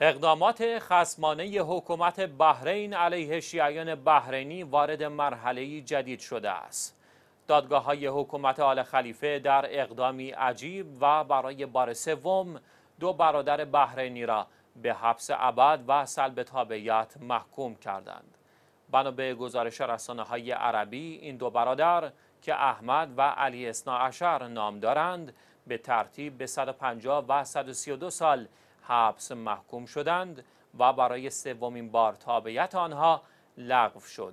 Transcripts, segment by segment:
اقدامات خصمانه حکومت بحرین علیه شیعیان بحرینی وارد مرحله جدید شده است. دادگاه های حکومت آل خلیفه در اقدامی عجیب و برای بار سوم دو برادر بحرینی را به حبس ابد و سلب تابعیت محکوم کردند. بنا به گزارش رسانه های عربی این دو برادر که احمد و علی اسنا عشر نام دارند به ترتیب به 150 و 132 سال حبس محکوم شدند و برای سومین بار تابعیت آنها لغو شد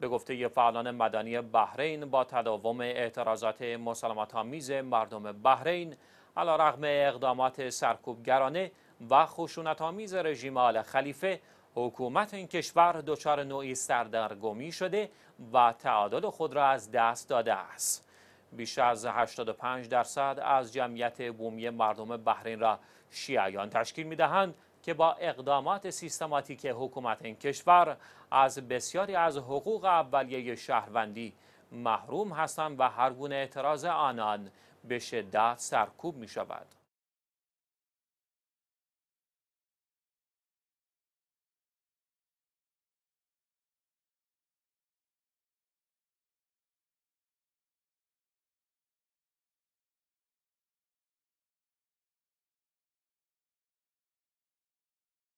به گفته فعالان مدنی بحرین با تداوم اعتراضات مسالمت آمیز مردم بحرین علا رغم اقدامات سرکوبگرانه و خشونت آمیز رژیم آل خلیفه حکومت این کشور دچار نوعی سردرگمی شده و تعادل خود را از دست داده است بیش از 85 درصد از جمعیت بومی مردم بحرین را شیعیان تشکیل می دهند که با اقدامات سیستماتیک حکومت این کشور از بسیاری از حقوق اولیه شهروندی محروم هستند و هرگونه اعتراض آنان به شدت سرکوب می شود.